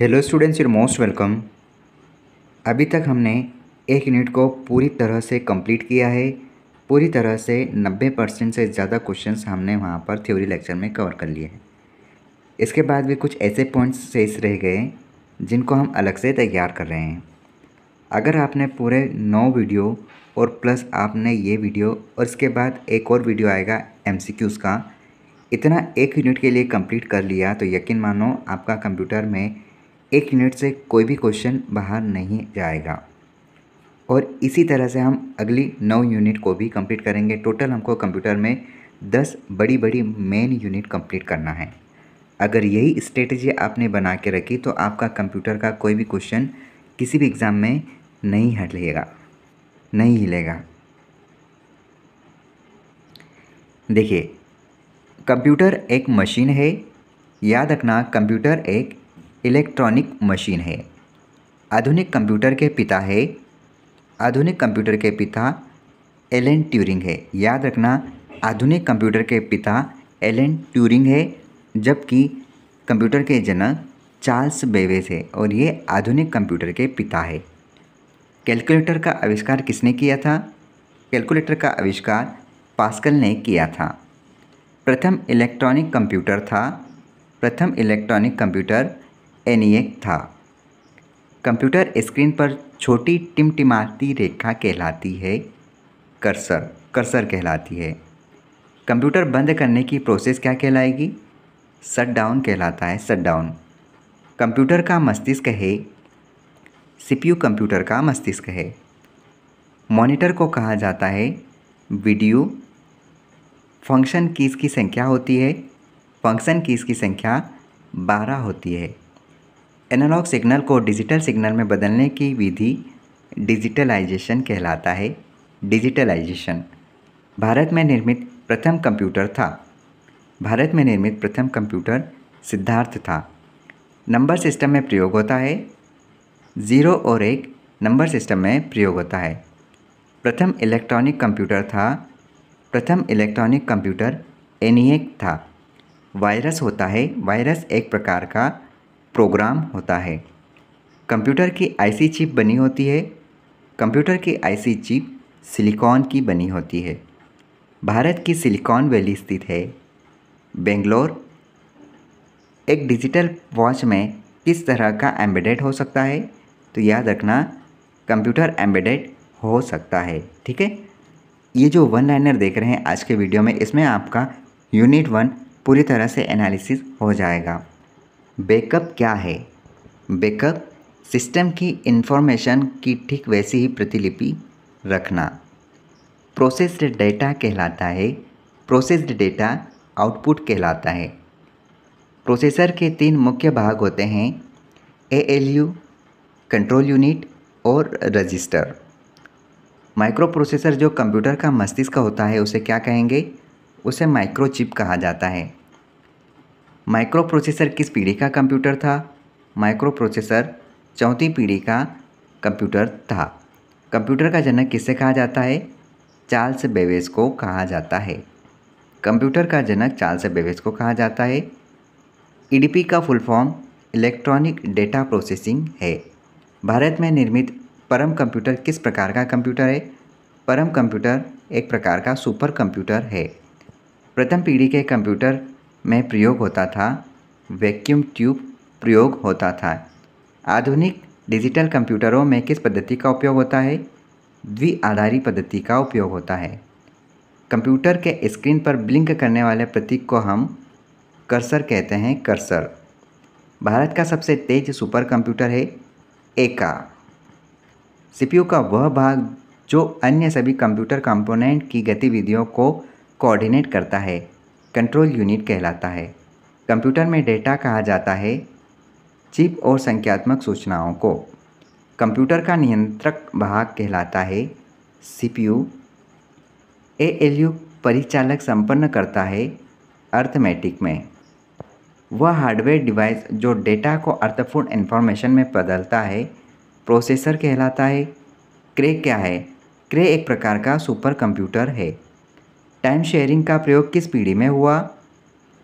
hello students your most welcome अभी तक हमने एक यूनिट को पूरी तरह से कंप्लीट किया है पूरी तरह से 90 परसेंट से ज़्यादा क्वेश्चंस हमने वहाँ पर थ्योरी लेक्चर में कवर कर लिए हैं इसके बाद भी कुछ ऐसे पॉइंट्स शेष रह गए जिनको हम अलग से तैयार कर रहे हैं अगर आपने पूरे नौ वीडियो और प्लस आपने ये वीडियो और इसके बाद एक और वीडियो आएगा एम का इतना एक यूनिट के लिए कम्प्लीट कर लिया तो यकीन मानो आपका कंप्यूटर में एक यूनिट से कोई भी क्वेश्चन बाहर नहीं जाएगा और इसी तरह से हम अगली नौ यूनिट को भी कंप्लीट करेंगे टोटल हमको कंप्यूटर में दस बड़ी बड़ी मेन यूनिट कंप्लीट करना है अगर यही स्ट्रेटजी आपने बना के रखी तो आपका कंप्यूटर का कोई भी क्वेश्चन किसी भी एग्ज़ाम में नहीं हट लेगा नहीं हिलेगा देखिए कंप्यूटर एक मशीन है याद रखना कंप्यूटर एक इलेक्ट्रॉनिक मशीन है आधुनिक कंप्यूटर के पिता है आधुनिक कंप्यूटर के पिता एलन ट्यूरिंग है याद रखना आधुनिक कंप्यूटर के पिता एलन ट्यूरिंग है जबकि कंप्यूटर के जनक चार्ल्स बेवेस है और ये आधुनिक कंप्यूटर के पिता है कैलकुलेटर का आविष्कार किसने किया था कैलकुलेटर का आविष्कार पास्कल ने किया था प्रथम इलेक्ट्रॉनिक कंप्यूटर था प्रथम इलेक्ट्रॉनिक कंप्यूटर एनिएक था कंप्यूटर स्क्रीन पर छोटी टिमटिमाती रेखा कहलाती है कर्सर कर्सर कहलाती है कंप्यूटर बंद करने की प्रोसेस क्या कहलाएगी शटडाउन डाउन कहलाता है शटडाउन डाउन कंप्यूटर का मस्तिष्क है सीपीयू कंप्यूटर का मस्तिष्क है मॉनिटर को कहा जाता है वीडियो फंक्शन कीज़ की संख्या होती है फंक्शन कीज़ की संख्या बारह होती है एनालॉग सिग्नल को डिजिटल सिग्नल में बदलने की विधि डिजिटलाइजेशन कहलाता है डिजिटलाइजेशन भारत में निर्मित प्रथम कंप्यूटर था भारत में निर्मित प्रथम कंप्यूटर सिद्धार्थ था नंबर सिस्टम में प्रयोग होता है ज़ीरो और एक नंबर सिस्टम में प्रयोग होता है प्रथम इलेक्ट्रॉनिक कंप्यूटर था प्रथम इलेक्ट्रॉनिक कंप्यूटर एनिएक था वायरस होता है वायरस एक प्रकार का प्रोग्राम होता है कंप्यूटर की आईसी चिप बनी होती है कंप्यूटर की आईसी चिप सिलिकॉन की बनी होती है भारत की सिलिकॉन वैली स्थित है बेंगलोर एक डिजिटल वॉच में किस तरह का एम्बेडेड हो सकता है तो याद रखना कंप्यूटर एम्बेडेड हो सकता है ठीक है ये जो वन लाइनर देख रहे हैं आज के वीडियो में इसमें आपका यूनिट वन पूरी तरह से एनालिसिस हो जाएगा बैकअप क्या है बैकअप सिस्टम की इंफॉर्मेशन की ठीक वैसी ही प्रतिलिपि रखना प्रोसेस्ड डेटा कहलाता है प्रोसेस्ड डेटा आउटपुट कहलाता है प्रोसेसर के तीन मुख्य भाग होते हैं A L U control unit और रजिस्टर माइक्रो प्रोसेसर जो कंप्यूटर का मस्तिष्क होता है उसे क्या कहेंगे उसे माइक्रोचिप कहा जाता है माइक्रो प्रोसेसर किस पीढ़ी का कंप्यूटर था माइक्रो प्रोसेसर चौथी पीढ़ी का कंप्यूटर था कंप्यूटर का जनक किससे कहा जाता है चार्ल्स बेवेज को कहा जाता है कंप्यूटर का जनक चार्ल्स बेवेज को कहा जाता है ईडीपी e का full form electronic data processing है भारत में निर्मित परम कंप्यूटर किस प्रकार का कंप्यूटर है परम कंप्यूटर एक प्रकार का सुपर कंप्यूटर है प्रथम पीढ़ी के कंप्यूटर में प्रयोग होता था वैक्यूम ट्यूब प्रयोग होता था आधुनिक डिजिटल कंप्यूटरों में किस पद्धति का उपयोग होता है द्विआधारी पद्धति का उपयोग होता है कंप्यूटर के स्क्रीन पर ब्लिंक करने वाले प्रतीक को हम कर्सर कहते हैं कर्सर भारत का सबसे तेज सुपर कंप्यूटर है एका सीपीयू का वह भाग जो अन्य सभी कंप्यूटर कंपोनेंट की गतिविधियों को कोऑर्डिनेट करता है कंट्रोल यूनिट कहलाता है कंप्यूटर में डेटा कहा जाता है चिप और संख्यात्मक सूचनाओं को कंप्यूटर का नियंत्रक भाग कहलाता है सीपीयू एएलयू परिचालक संपन्न करता है अर्थमेटिक में वह हार्डवेयर डिवाइस जो डेटा को अर्थपूर्ण इन्फॉर्मेशन में बदलता है प्रोसेसर कहलाता है क्रे क्या है क्रे एक प्रकार का सुपर कंप्यूटर है टाइम शेयरिंग का प्रयोग किस पीढ़ी में हुआ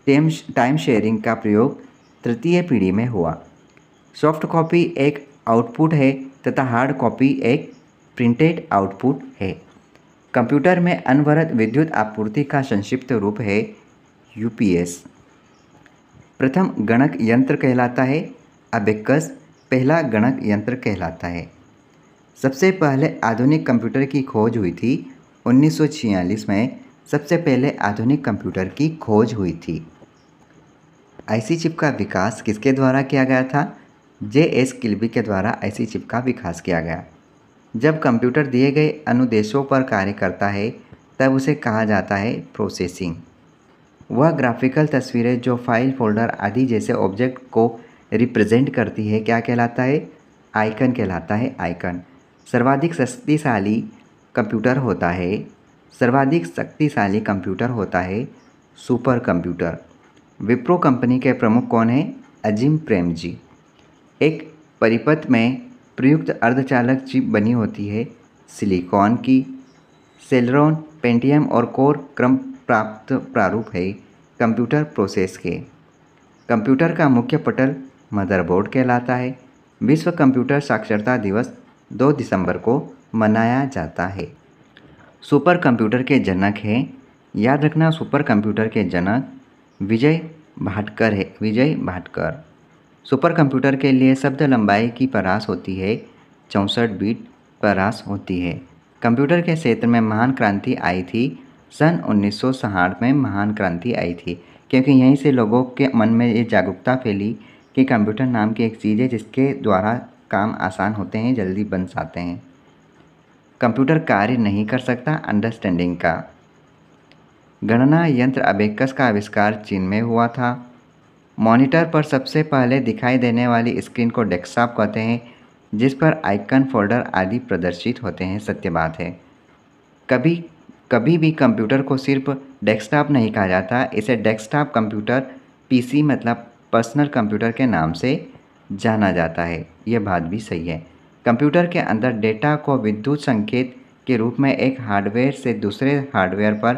टाइम टाइम शेयरिंग का प्रयोग तृतीय पीढ़ी में हुआ सॉफ्ट कॉपी एक आउटपुट है तथा हार्ड कॉपी एक प्रिंटेड आउटपुट है कंप्यूटर में अनवरत विद्युत आपूर्ति का संक्षिप्त रूप है यूपीएस प्रथम गणक यंत्र कहलाता है अबेकस पहला गणक यंत्र कहलाता है सबसे पहले आधुनिक कंप्यूटर की खोज हुई थी 1946 में सबसे पहले आधुनिक कंप्यूटर की खोज हुई थी आईसी चिप का विकास किसके द्वारा किया गया था जे एस किल्बी के द्वारा आईसी चिप का विकास किया गया जब कंप्यूटर दिए गए अनुदेशों पर कार्य करता है तब उसे कहा जाता है प्रोसेसिंग वह ग्राफिकल तस्वीरें जो फाइल फोल्डर आदि जैसे ऑब्जेक्ट को रिप्रेजेंट करती है क्या कहलाता है आइकन कहलाता है आइकन सर्वाधिक शक्तिशाली कंप्यूटर होता है सर्वाधिक शक्तिशाली कंप्यूटर होता है सुपर कंप्यूटर विप्रो कंपनी के प्रमुख कौन हैं अजीम प्रेम जी एक परिपथ में प्रयुक्त अर्धचालक चिप बनी होती है सिलिकॉन की सेलरॉन पेंटियम और कोर क्रम प्राप्त प्रारूप है कंप्यूटर प्रोसेस के कंप्यूटर का मुख्य पटल मदरबोर्ड कहलाता है विश्व कंप्यूटर साक्षरता दिवस 2 दिसंबर को मनाया जाता है सुपर कंप्यूटर के जनक है याद रखना सुपर कंप्यूटर के जनक विजय भाटकर है विजय भाटकर सुपर कंप्यूटर के लिए शब्द लंबाई की परास होती है चौंसठ बीट परास होती है कंप्यूटर के क्षेत्र में महान क्रांति आई थी सन उन्नीस में महान क्रांति आई थी क्योंकि यहीं से लोगों के मन में ये जागरूकता फैली कि कंप्यूटर नाम की एक चीज़ है जिसके द्वारा काम आसान होते हैं जल्दी बन जाते हैं कंप्यूटर कार्य नहीं कर सकता अंडरस्टैंडिंग का गणना यंत्र अबेकस का आविष्कार चीन में हुआ था मॉनिटर पर सबसे पहले दिखाई देने वाली स्क्रीन को डेस्कटॉप कहते हैं जिस पर आइकन फोल्डर आदि प्रदर्शित होते हैं सत्य बात है कभी कभी भी कंप्यूटर को सिर्फ डेस्कटॉप नहीं कहा जाता इसे डेस्कटॉप कंप्यूटर पीसी मतलब पर्सनल कंप्यूटर के नाम से जाना जाता है यह बात भी सही है कंप्यूटर के अंदर डेटा को विद्युत संकेत के रूप में एक हार्डवेयर से दूसरे हार्डवेयर पर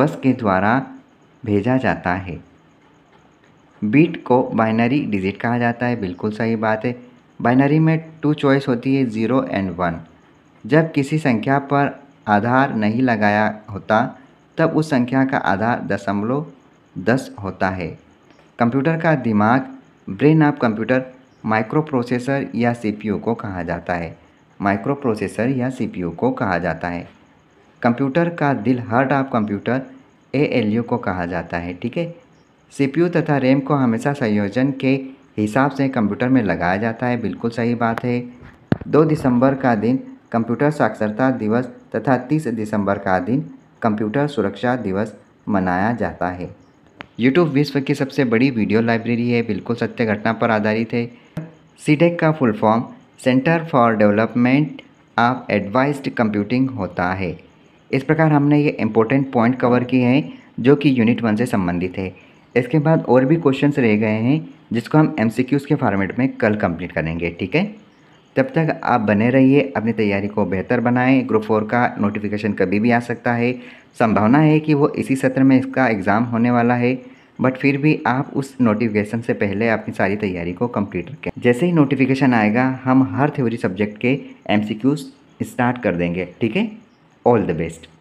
बस के द्वारा भेजा जाता है बीट को बाइनरी डिजिट कहा जाता है बिल्कुल सही बात है बाइनरी में टू चॉइस होती है ज़ीरो एंड वन जब किसी संख्या पर आधार नहीं लगाया होता तब उस संख्या का आधार दशमलव दस होता है कंप्यूटर का दिमाग ब्रेन ऑफ कंप्यूटर माइक्रोप्रोसेसर या सीपीयू को कहा जाता है माइक्रोप्रोसेसर या सीपीयू को कहा जाता है कंप्यूटर का दिल हार्ट ऑफ कंप्यूटर ए को कहा जाता है ठीक है सीपीयू तथा रैम को हमेशा संयोजन के हिसाब से कंप्यूटर में लगाया जाता है बिल्कुल सही बात है दो दिसंबर का दिन कंप्यूटर साक्षरता दिवस तथा तीस दिसंबर का दिन कंप्यूटर सुरक्षा दिवस मनाया जाता है यूट्यूब विश्व की सबसे बड़ी वीडियो लाइब्रेरी है बिल्कुल सत्य घटना पर आधारित है सीटेक e का फुल फॉर्म centre for development of advanced computing होता है इस प्रकार हमने ये इम्पोर्टेंट पॉइंट कवर किए हैं जो कि यूनिट वन से संबंधित है इसके बाद और भी क्वेश्चंस रह गए हैं जिसको हम एम के फॉर्मेट में कल कंप्लीट करेंगे ठीक है तब तक आप बने रहिए अपनी तैयारी को बेहतर बनाएं ग्रुप फोर का नोटिफिकेशन कभी भी आ सकता है संभावना है कि वो इसी सत्र में इसका एग्ज़ाम होने वाला है बट फिर भी आप उस नोटिफिकेशन से पहले अपनी सारी तैयारी को कंप्लीट रखें जैसे ही नोटिफिकेशन आएगा हम हर थ्योरी सब्जेक्ट के एम स्टार्ट कर देंगे ठीक है ऑल द बेस्ट